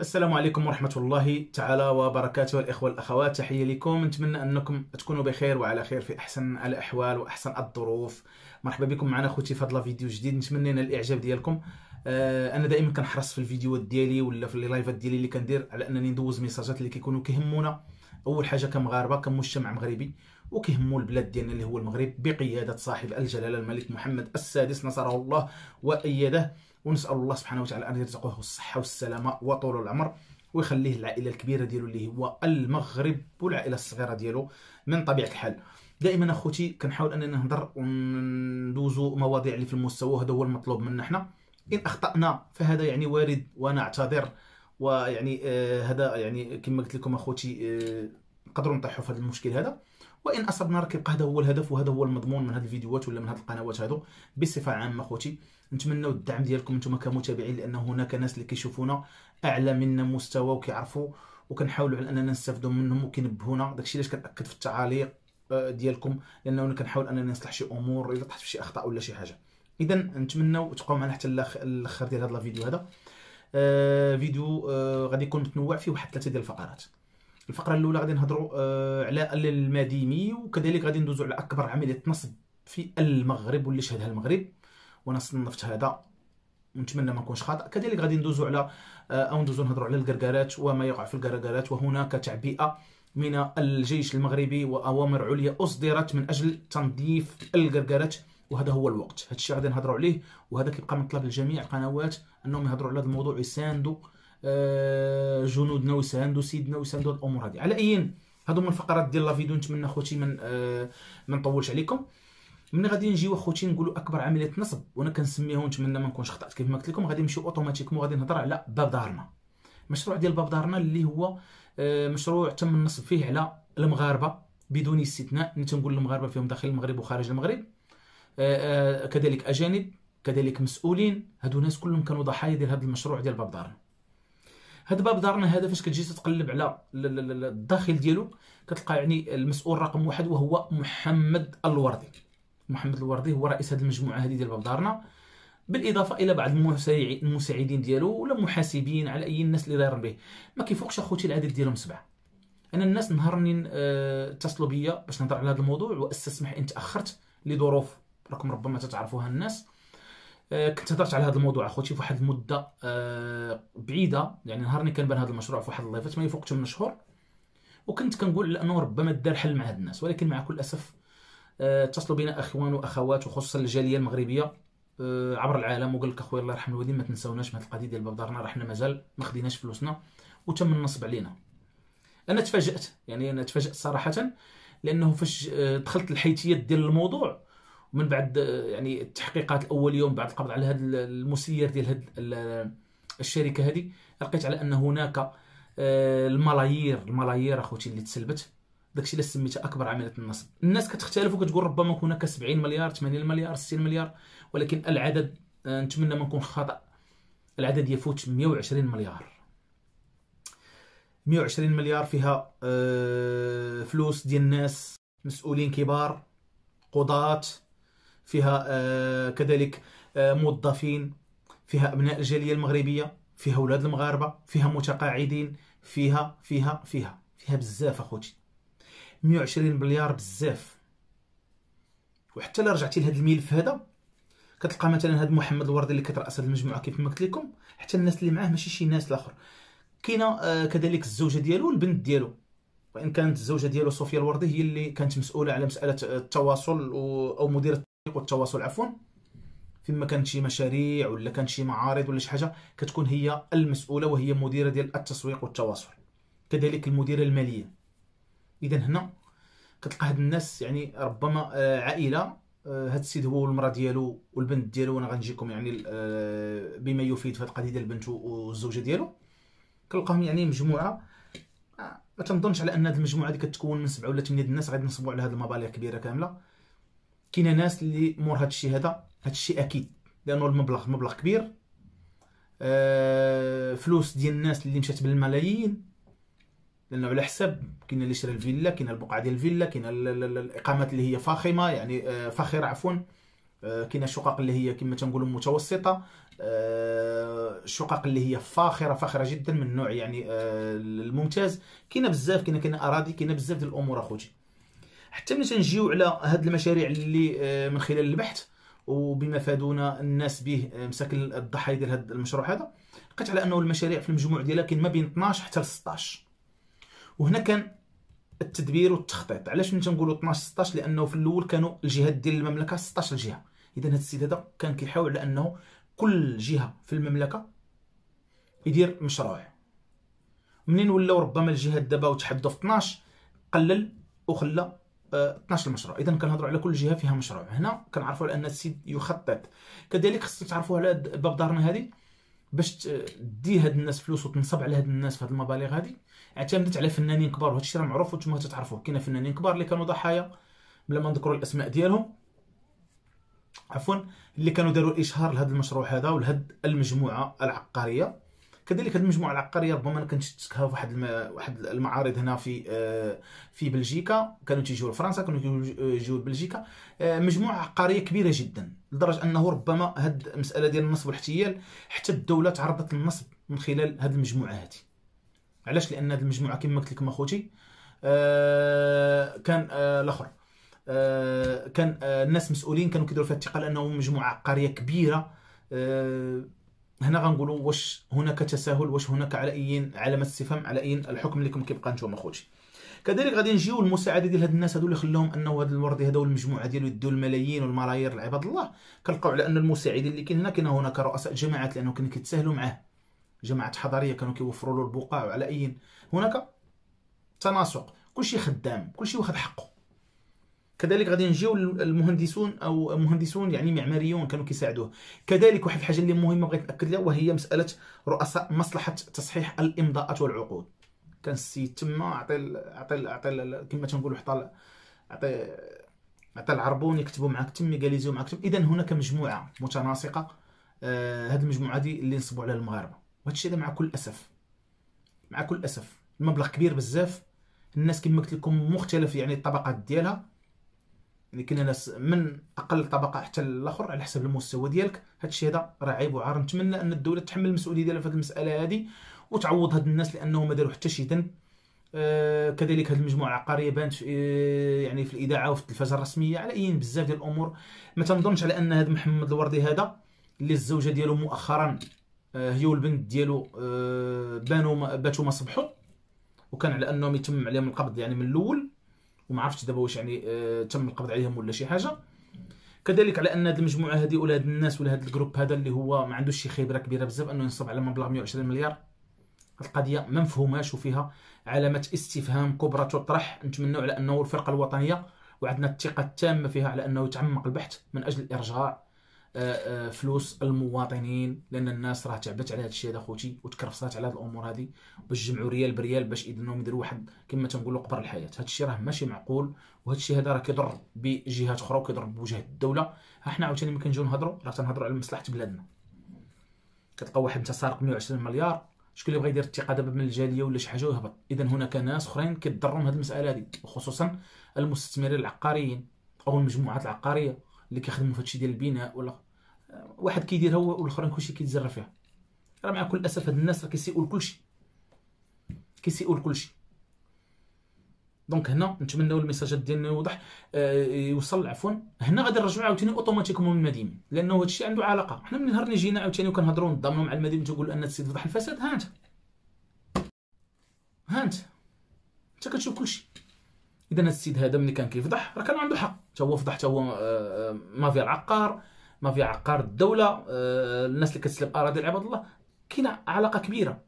السلام عليكم ورحمة الله تعالى وبركاته الإخوة الأخوات تحية لكم نتمنى أنكم تكونوا بخير وعلى خير في أحسن الأحوال وأحسن الظروف مرحبا بكم معنا خوتي في هذا فيديو جديد نتمنى ان الإعجاب ديالكم آه، انا دائما كنحرص في الفيديوهات ديالي ولا في اللايفات ديالي اللي كندير على انني ندوز ميساجات اللي كيكونوا كيهمونا اول حاجه كمغاربه كمجتمع مغربي وكيهمو البلاد ديالنا اللي هو المغرب بقياده صاحب الجلاله الملك محمد السادس نصره الله وايده ونسال الله سبحانه وتعالى ان يرزقه الصحه والسلامه وطول العمر ويخليه العائله الكبيره ديالو اللي هو المغرب والعائله الصغيره ديالو من طبيعه الحال دائما اخوتي كنحاول اننا نهضر وندوزو مواضيع اللي في المستوى هذا هو المطلوب منا حنا ان اخطانا فهذا يعني وارد وانا اعتذر ويعني آه هذا يعني كما قلت لكم اخوتي آه نقدروا نطيحوا في هذا المشكل هذا وان اصبنا راه كيبقى هذا هو الهدف وهذا هو المضمون من هذه الفيديوهات ولا من هذه القنوات هذو بصفه عامه اخوتي نتمنوا الدعم ديالكم انتم كمتابعين لان هناك ناس اللي كيشوفونا اعلى منا مستوى وكيعرفوا وكنحاولوا على اننا نستافدوا منهم وكينبهونا داكشي علاش كنأكد في التعاليق آه، ديالكم لانه كنحاول انني نصلح شي امور الا طحت في شي اخطاء ولا شي حاجه اذا نتمنوا تبقاو معنا حتى الاخر ديال هذا الفيديو هذا آه فيديو آه غادي يكون متنوع فيه واحد ثلاثه ديال الفقرات الفقره الاولى غادي نهضروا آه على المديمي وكذلك غادي ندوزوا على اكبر عمليه نصب في المغرب واللي شهدها المغرب وانا صنفت هذا ونتمنى ما نكونش خاطئ كذلك غادي ندوزوا على آه، او ندوزوا نهضروا على الكركارات وما يقع في الكركارات وهناك تعبئه من الجيش المغربي واوامر عليا اصدرت من اجل تنظيف الكركارات وهذا هو الوقت هذا الشيء غادي نهضروا عليه وهذا كيبقى مطلب لجميع القنوات انهم يهضروا على هذا الموضوع ويساندوا آه، جنودنا وساندوا سيدنا وساندوا الامور هذه على اي هادو من الفقرات ديال لا فيديو نتمنى خوتي من آه، ما نطولش عليكم ملي غادي نجيو اخوتي نقولوا اكبر عمليه نصب وانا كنسميها ونتمنى ما نكونش خطات كيف ما قلت لكم غادي نمشيو اوتوماتيكمون غادي نهضر على باب دارنا مشروع ديال باب دارنا اللي هو آه، مشروع تم النصب فيه على المغاربه بدون استثناء ملي تنقول المغاربه فيهم داخل المغرب وخارج المغرب كذلك اجانب كذلك مسؤولين هادو ناس كلهم كانوا ضحايا ديال هذا المشروع ديال باب دارنا هذا باب دارنا هذا فاش كتجي تتقلب على الداخل ديالو كتلقى يعني المسؤول رقم واحد وهو محمد الوردي محمد الوردي هو رئيس هذه المجموعه هذه ديال باب دارنا بالاضافه الى بعض المساعدين ديالو ولا محاسبين على اي الناس اللي دايرين به ما كيفوقش اخوتي العدد ديالهم سبعه انا الناس نهار منين آه، اتصلوا بيا باش نهضر على هذا الموضوع واسس ان تاخرت لظروف راكم ربما تتعرفوها الناس آه، كنت هضرت على هذا الموضوع اخوتي في واحد المده آه، بعيده يعني نهار اللي كان بان هذا المشروع في واحد اللايفات ما يفوقش من شهور وكنت كنقول لانه ربما دار حل مع هاد الناس ولكن مع كل اسف آه، اتصلوا بنا اخوان واخوات وخصوصا الجاليه المغربيه عبر العالم وقال لك اخويا الله يرحم الوالدين ما تنساوناش هاد القضيه ديال باب دارنا راه حنا مازال ما خديناش فلوسنا وتم النصب علينا انا تفاجات يعني انا تفاجات صراحه لانه فاش دخلت الحيتيات ديال الموضوع من بعد يعني التحقيقات الاوليه يوم بعد القبض على هذا المسير ديال هذه الشركه هذه لقيت على ان هناك آه، الملايير الملايير اخوتي اللي تسلبت داكشي اللي سميتها اكبر عمليه النصب الناس كتختلف وكتقول ربما هناك 70 مليار 80 مليار 60 مليار ولكن العدد آه، نتمنى ما نكون خطا العدد يفوت 120 مليار 120 مليار فيها آه، فلوس ديال الناس مسؤولين كبار قضاة فيها آه، كذلك آه، موظفين فيها ابناء الجاليه المغربيه فيها اولاد المغاربه فيها متقاعدين فيها فيها فيها فيها بزاف اخوتي 120 مليار بزاف وحتى الا رجعتي لهذا الملف هذا كتلقى مثلا هذا محمد الوردي اللي كتراس هذه المجموعه كيف ما قلت لكم حتى الناس اللي معاه ماشي شي ناس الاخر كاينه آه، كذلك الزوجه ديالو والبنت ديالو وان كانت الزوجه ديالو صوفيا الوردي هي اللي كانت مسؤوله على مساله التواصل او مديره والتواصل عفوا فيما كانت شي مشاريع ولا كانت شي معارض ولا شي حاجه كتكون هي المسؤوله وهي مديره ديال التسويق والتواصل كذلك المديره الماليه اذا هنا كتلقى هاد الناس يعني ربما آه، عائله آه، هاد السيد هو والمراه ديالو والبنت ديالو وانا غنجيكم يعني آه، بما يفيد في هاد القضيه ديال البنت والزوجه ديالو كنلقاهم يعني مجموعه ما تنظنش على ان هاد المجموعه دي كتكون من سبعه ولا ثمانيه الناس غادي نصبوا على هاد المبالغ كبيره كامله كاينه ناس اللي مور الشيء هذا الشيء اكيد لانه المبلغ مبلغ كبير أه فلوس ديال الناس اللي مشات بالملايين لانه على حساب كاين اللي شرى الفيلا كاين البقعه ديال الفيلا كاين الاقامات اللي هي فاخمه يعني أه فاخره عفوا أه كاين الشقق اللي هي كما تنقولوا متوسطه آه، الشقق اللي هي فاخره فاخره جدا من نوع يعني آه، الممتاز كاينه بزاف كاين كاينه اراضي كاينه بزاف ديال الامور اخوتي حتى ملي تنجيو على هاد المشاريع اللي آه، من خلال البحث وبما فادونا الناس به آه، مساكن الضحايا ديال هاد المشروع هذا لقيت على انه المشاريع في المجموع ديالها كاين ما بين 12 حتى ل 16 وهنا كان التدبير والتخطيط علاش ملي تنقولوا 12 16 لانه في الاول كانوا الجهات ديال المملكه 16 جهه اذا هاد السيد هذا كان كيحاول على انه كل جهه في المملكه يدير مشروع منين ولاو ربما الجهات دابا وتحدوا في 12 قلل وخلى 12 مشروع اذا كنهضروا على كل جهه فيها مشروع هنا كنعرفوا على ان السيد يخطط كذلك خصك تعرفوا على باب دارنا هذه باش تدي هاد الناس فلوس وتنصب على هاد الناس في هاد المبالغ هادي اعتمدت على فنانين كبار وهذا الشيء راه معروف وانتم تتعرفوه كاين فنانين كبار اللي كانوا ضحايا بلا ما نذكروا الاسماء ديالهم عفوا اللي كانوا داروا الاشهار لهذا المشروع هذا ولهاد المجموعه العقاريه كذلك هذه المجموعه العقاريه ربما انا كنت شفتها في واحد واحد المعارض هنا في آه، في بلجيكا كانوا تيجيو لفرنسا كانوا تيجيو لبلجيكا آه، مجموعه عقاريه كبيره جدا لدرجه انه ربما هاد المساله ديال النصب والاحتيال حتى الدوله تعرضت للنصب من خلال هاد المجموعه هذه علاش لان هاد المجموعه كما قلت لكم اخوتي آه، كان الاخر كان الناس مسؤولين كانوا كيديروا فيها الثقه لانه مجموعه عقاريه كبيره هنا غنقولوا واش هناك تساهل واش هناك على اي علامه استفهام على اي الحكم اللي كيبقى نتوما خوتي كذلك غادي نجيو المساعده ديال هاد الناس هادو اللي خلاهم انه هاد الورد هذا والمجموعه ديالو يدوا الملايين والملايير لعباد الله كنلقاو على ان المساعدين اللي كاين هنا كاين هناك رؤساء جماعات لانه كانوا كيتساهلوا معاه جماعات حضاريه كانوا كيوفروا له البقاع على اي هناك تناسق كلشي خدام كلشي واخد حقه كذلك غادي نجيو المهندسون او مهندسون يعني معماريون كانوا كيساعدوه كذلك واحد الحاجه اللي مهمه بغيت ناكد لها وهي مساله رؤساء مصلحه تصحيح الامضاءات والعقود كان السيد تما عطى عطى عطى كما تنقولوا حطال عطى عطى العربون يكتبوا معاك تم قاليزيو معاك تم اذا هناك مجموعه متناسقه آه المجموعه دي اللي نصبوا عليها المغاربه وهذا الشيء مع كل اسف مع كل اسف المبلغ كبير بزاف الناس كما قلت لكم مختلف يعني الطبقات ديالها يعني كنا ناس من اقل طبقه حتى الاخر على حسب المستوى ديالك هادشي هذا راه عيب وعار نتمنى ان الدوله تحمل المسؤوليه ديالها في هذه المساله هذه وتعوض هاد الناس لانهم ما داروا حتى شي ذنب آه كذلك هذه المجموعه العقاريه بانت في آه يعني في الاذاعه وفي التلفزه الرسميه على اي بزاف ديال الامور ما تنظنش على ان هذا محمد الوردي هذا اللي الزوجه ديالو مؤخرا آه هي والبنت ديالو آه، بانوا باتوا ما صبحوا وكان على انهم يتم عليهم القبض يعني من الاول ما عرفتش دابا واش يعني آه تم القبض عليهم ولا شي حاجه كذلك على ان هذه المجموعه هذه ولا هاد الناس ولا هذا الجروب هذا اللي هو ما عندوش شي خبره كبيره بزاف انه ينصب على مبلغ 120 مليار القضيه ما مفهوماش وفيها علامه استفهام كبرى تطرح نتمنوا على انه الفرقه الوطنيه وعندنا الثقه التامه فيها على انه يتعمق البحث من اجل ارجاع آه، آه، فلوس المواطنين لان الناس راه تعبت على هذا الشيء هذا خوتي وتكرفصات على هذه الامور هذه باش يجمعوا ريال بريال باش يدنهم يديروا واحد كما تنقولوا قبر الحياه هذا الشيء راه ماشي معقول وهذا الشيء هذا راه كيضر بجهات اخرى وكيضر بوجه الدوله حنا عاوتاني ملي كنجيو نهضروا راه تنهضروا على مصلحه بلادنا كتلقى واحد انت سارق 120 مليار شكون اللي بغى يدير الثقه دابا من الجاليه ولا شي حاجه ويهبط اذا هناك ناس اخرين كيضروا من هذه المساله هذه وخصوصا المستثمرين العقاريين او المجموعات العقاريه اللي كيخدموا في هادشي ديال البناء ولا واحد كيديرها والاخرين كلشي كيتزرى فيها راه مع كل اسف هاد الناس راه كيسيئوا لكلشي كيسيئوا لكلشي دونك هنا نتمنوا الميساجات ديالنا يوضح آه يوصل عفوا هنا غادي نرجعوا عاوتاني من للمدينه لانه هادشي عنده علاقه حنا من نهار اللي جينا عاوتاني وكنهضروا نضامنوا مع المدينه تنقول ان السيد فضح الفساد هانت هانت انت كتشوف كلشي اذا السيد هذا ملي كان كيفضح راه كان عنده حق حتى هو فضح حتى هو آه، آه، مافيا العقار ما في عقار الدوله آه، آه، الناس اللي كتسلب اراضي لعباد الله كاينه علاقه كبيره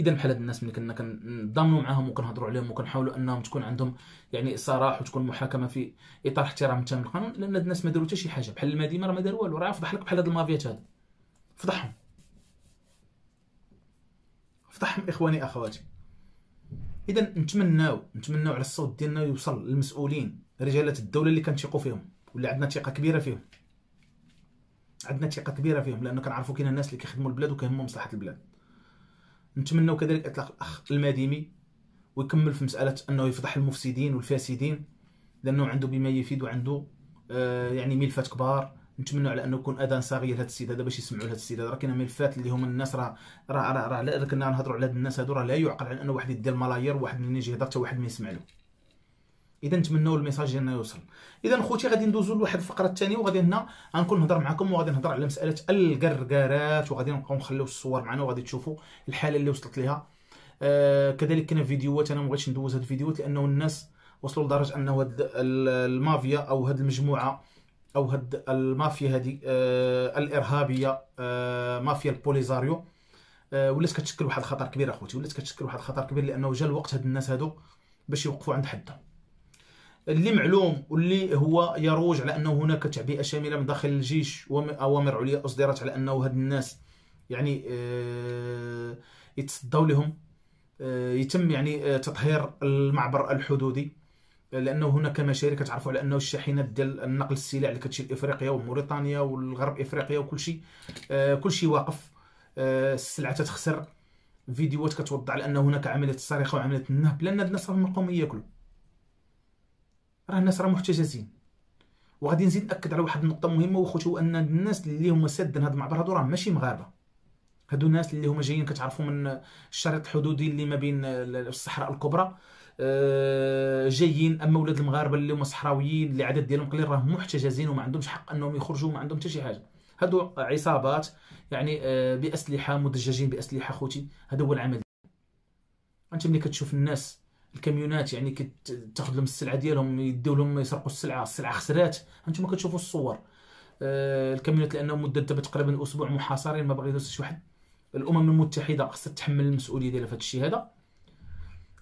اذا بحال هاد الناس ملي كنا كنضامنوا معاهم وكنهضروا عليهم وكنحاولوا انهم تكون عندهم يعني صراح وتكون محاكمه في اطار احترام تام للقانون لان هاد الناس ما داروا حتى شي حاجه بحال المدينه راه ما دار والو راه فضح لك بحال هاد المافيات هاد فضحهم فضحهم اخواني اخواتي اذا نتمناو نتمناو على الصوت ديالنا يوصل للمسؤولين رجالات الدوله اللي كنثقوا فيهم واللي عندنا ثقه كبيره فيهم عندنا ثقه كبيره فيهم لانه كنعرفوا كاين الناس اللي كيخدموا البلاد وكيهمهم مصلحه البلاد نتمنوا كذلك اطلاق الاخ الماديمي ويكمل في مساله انه يفضح المفسدين والفاسدين لانه عنده بما يفيد وعنده آه يعني ملفات كبار نتمنوا على انه يكون اذان صاغيه لهذا السيد هذا باش يسمعوا لهذا السيد راه كاين ملفات اللي هما الناس راه راه راه كنا نهضروا على هاد الناس هادو راه لا يعقل على انه واحد يدير الملايير وواحد من يجي يهضر حتى واحد ما يسمع له اذا نتمنوا الميساج ديالنا يوصل اذا خوتي غادي ندوزو لواحد الفقره الثانيه وغادي هنا غنكون نهضر معكم وغادي نهضر على مساله الكركارات وغادي نبقاو نخليو الصور معنا وغادي تشوفوا الحاله اللي وصلت ليها آه كذلك كاين فيديوهات انا ما بغيتش ندوز هاد الفيديوهات لانه الناس وصلوا لدرجه انه هاد المافيا او هاد المجموعه او هاد المافيا هادي آه الارهابيه آه مافيا البوليزاريو آه ولات كتشكل واحد الخطر كبير اخوتي ولات كتشكل واحد الخطر كبير لانه جا الوقت هاد الناس هادو باش يوقفوا عند حدهم اللي معلوم واللي هو يروج على انه هناك تعبئه شامله من داخل الجيش واوامر عليا اصدرت على انه هاد الناس يعني آه، يتصدوا لهم آه، يتم يعني آه، تطهير المعبر الحدودي لانه هناك مشاريع كتعرفوا على انه الشاحنات ديال النقل السلع اللي كتشيل افريقيا وموريتانيا والغرب افريقيا وكل شيء كل شيء واقف السلعه تتخسر فيديوهات كتوضع على ان هناك عمليه سرقه وعمليه النهب لان الناس راهم مقومين ياكلوا راه الناس راه محتجزين وغادي نزيد ناكد على واحد النقطه مهمه وخوتي هو ان الناس اللي هما سادين هذا المعبر هادو راه ماشي مغاربه هادو الناس اللي هما جايين كتعرفوا من الشريط الحدودي اللي ما بين الصحراء الكبرى آه، جايين اما ولاد المغاربه اللي هما صحراويين اللي عدد ديالهم قليل راه محتجزين وما عندهمش حق انهم يخرجوا ما عندهم حتى شي حاجه هادو عصابات يعني آه، باسلحه مدججين باسلحه خوتي هذا هو العمل انت ملي كتشوف الناس الكاميونات يعني كتاخذ لهم السلعه ديالهم يديو لهم يسرقوا السلعه السلعه خسرات انتم كتشوفوا الصور آه الكاميونات لانه مده دابا تقريبا اسبوع محاصرين ما باغي يدوز شي واحد الامم المتحده خصها تتحمل المسؤوليه ديالها في هذا الشيء هذا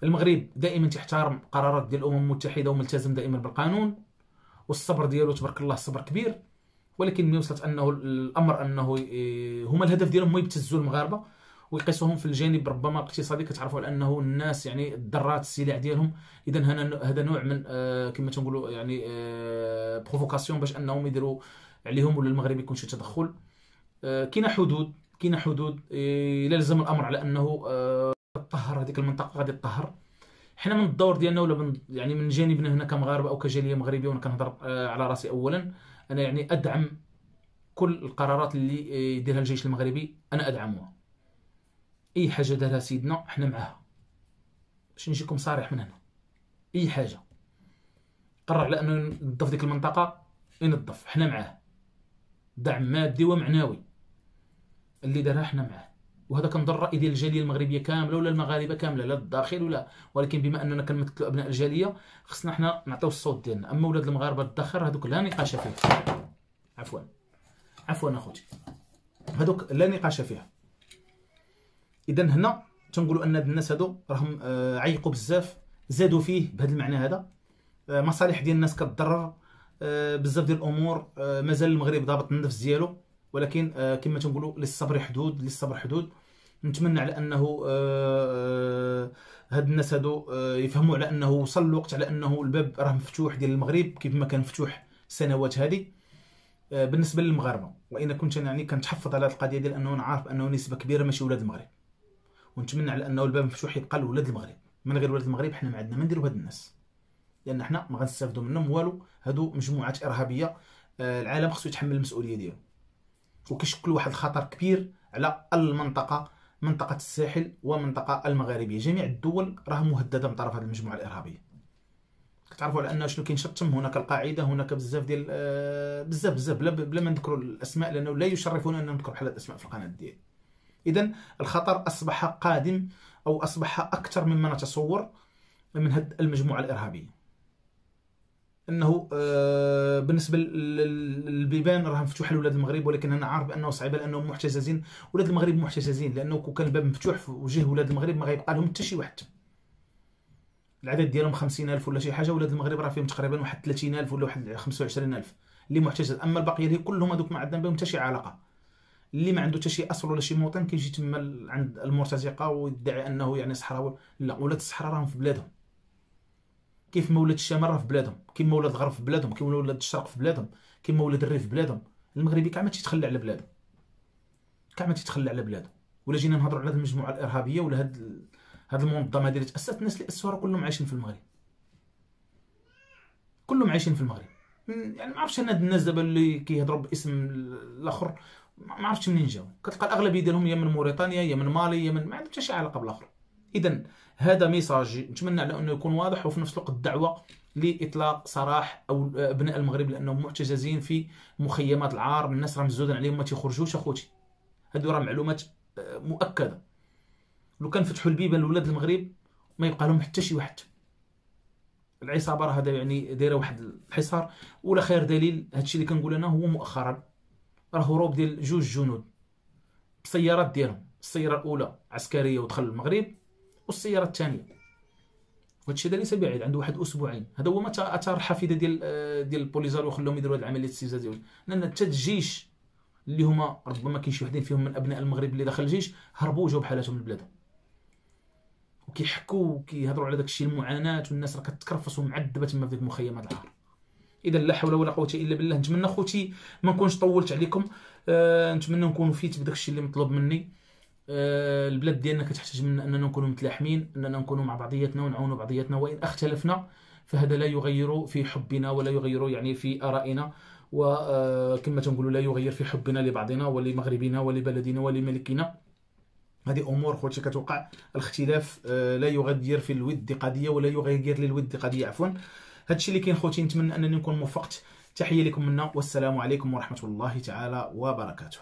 المغرب دائما تحترم قرارات ديال الامم المتحده وملتزم دائما بالقانون والصبر ديالو تبارك الله صبر كبير ولكن ملي وصلت انه الامر انه آه، هما الهدف ديالهم هو يبتزوا المغاربه ويقيسوهم في الجانب ربما اقتصادي كتعرفوا على انه الناس يعني الذرات السلع ديالهم اذا هذا نوع من آه، كما تنقولوا يعني بروفوكاسيون آه، باش انهم يديروا عليهم ولا المغرب يكون شي تدخل كاين آه، كاينه حدود كاينه حدود إيه، الا لزم الامر على انه تطهر هذيك المنطقه غادي تطهر حنا من الدور ديالنا ولا من يعني من جانبنا هنا كمغاربه او كجاليه مغربيه وانا كنهضر على راسي اولا انا يعني ادعم كل القرارات اللي يديرها الجيش المغربي انا ادعمها اي حاجه دارها سيدنا حنا معاها باش نجيكم صريح من هنا اي حاجه قرر على انه ينظف ديك المنطقه ينظف حنا معاه دعم مادي ومعنوي اللي دارها حنا معاه وهذا كنضر الراي ديال الجاليه المغربيه كامله ولا المغاربه كامله لا الداخل ولا ولكن بما اننا كنمثلوا ابناء الجاليه خصنا حنا نعطيو الصوت ديالنا اما ولاد المغاربه الداخل هذوك لا نقاش فيه عفوا عفوا اخوتي هذوك لا نقاش فيها اذا هنا تنقولوا ان هاد الناس هادو راهم آه، عيقوا بزاف زادوا فيه بهذا المعنى هذا آه، مصالح ديال الناس كتضرر آه، بزاف ديال الامور مازال المغرب ضابط النفس ديالو ولكن كما تنقولوا للصبر حدود للصبر حدود نتمنى على انه هاد الناس هادو يفهموا على انه وصل الوقت على انه الباب راه مفتوح ديال المغرب كيف ما كان مفتوح السنوات هذه بالنسبه للمغاربه وان كنت انا يعني كنتحفظ على هذه القضيه ديال انه نعرف انه نسبه كبيره ماشي ولاد المغرب ونتمنى على انه الباب مفتوح يبقى لولاد المغرب من غير ولاد المغرب حنا ما عندنا ما نديرو بهاد الناس لان حنا ما غنستافدوا منهم والو هادو مجموعات ارهابيه آه، العالم خصو يتحمل المسؤوليه ديالو وكيشكلوا واحد الخطر كبير على المنطقه منطقه الساحل ومنطقه المغاربيه جميع الدول راه مهدده من طرف هذه المجموعه الارهابيه كتعرفوا على انه شنو كاين شتم هناك القاعده هناك بزاف ديال آه، بزاف بزاف بلا بلا ما نذكروا الاسماء لانه لا يشرفون ان نذكر بحال هاد الاسماء في القناه ديالي اذا الخطر اصبح قادم او اصبح اكثر مما نتصور من هذه المجموعه الارهابيه انه آه، بالنسبه للبيبان راه مفتوحه لولاد المغرب ولكن انا عارف انه صعيبه لانهم محتجزين ولاد المغرب محتجزين لانه كون كان الباب مفتوح في وجه ولاد المغرب ما غيبقى لهم حتى شي واحد العدد ديالهم 50000 ولا شي حاجه ولاد المغرب راه فيهم تقريبا واحد 30000 ولا واحد 25000 اللي محتجز اما البقيه اللي كلهم هذوك ما عندنا بهم حتى شي علاقه اللي ما عنده حتى شي اصل ولا شي موطن كيجي تما عند المرتزقه ويدعي انه يعني صحراوي لا ولاد الصحراء راهم في بلادهم كيف ما ولاد الشمال راه في بلادهم كيما ولاد الغرب في بلادهم كيما ولاد الشرق في بلادهم كيما ولاد الريف في بلادهم المغربي كاع ما تيتخلى على بلاده كاع ما تيتخلى على بلاده ولا جينا نهضروا على هذه المجموعه الارهابيه ولا هاد هاد المنظمه اللي تاسست الناس اللي اسوا كلهم عايشين في المغرب كلهم عايشين في المغرب يعني ما عرفتش انا الناس دابا اللي كيهضروا باسم الاخر ما عرفتش منين جاوا كتلقى الاغلبيه ديالهم يا من موريتانيا يا من مالي يا من ما عندهم حتى شي علاقه بالاخر اذا هذا ميساج نتمنى على انه يكون واضح وفي نفس الوقت دعوه لاطلاق سراح او ابناء المغرب لانهم محتجزين في مخيمات العار الناس راه مزودين عليهم ما تيخرجوش اخوتي هذو راه معلومات آه، مؤكده لو كان فتحوا البيبان لولاد المغرب ما يبقى لهم حتى شي واحد العصابه راه هذا يعني دايره واحد الحصار ولا خير دليل هادشي اللي كنقول انا هو مؤخرا راه هروب ديال جوج جنود بسيارات ديالهم السياره الاولى عسكريه ودخل المغرب والسياره الثانيه وهادشي هذا ليس بعيد عنده واحد اسبوعين هذا هو ما اثار الحفيده ديال آه، ديال البوليزاريو خلاهم يديروا هذه العمليه ديالهم لان حتى الجيش اللي هما ربما كاين شي وحدين فيهم من ابناء المغرب اللي دخل الجيش هربوا وجاو بحالاتهم لبلادهم وكيحكوا وكيهضروا على داك الشيء المعاناه والناس راه كتكرفص ومعذبه تما في المخيمات العار اذا لا حول ولا قوه الا بالله نتمنى خوتي ما نكونش طولت عليكم أه نتمنى نكون فيت بداك الشيء اللي مطلوب مني أه البلاد ديالنا كتحتاج منا اننا نكونوا متلاحمين اننا نكونوا مع بعضياتنا ونعاونوا بعضياتنا وان اختلفنا فهذا لا يغير في حبنا ولا يغير يعني في ارائنا وكما آه، تنقولوا لا يغير في حبنا لبعضنا ولمغربنا ولبلدنا ولملكنا هذه امور خوتي كتوقع الاختلاف آه، لا يغير في الود قضيه ولا يغير للود قضيه عفوا هادشي اللي كاين خوتي نتمنى انني نكون موفقت تحيه لكم منا والسلام عليكم ورحمه الله تعالى وبركاته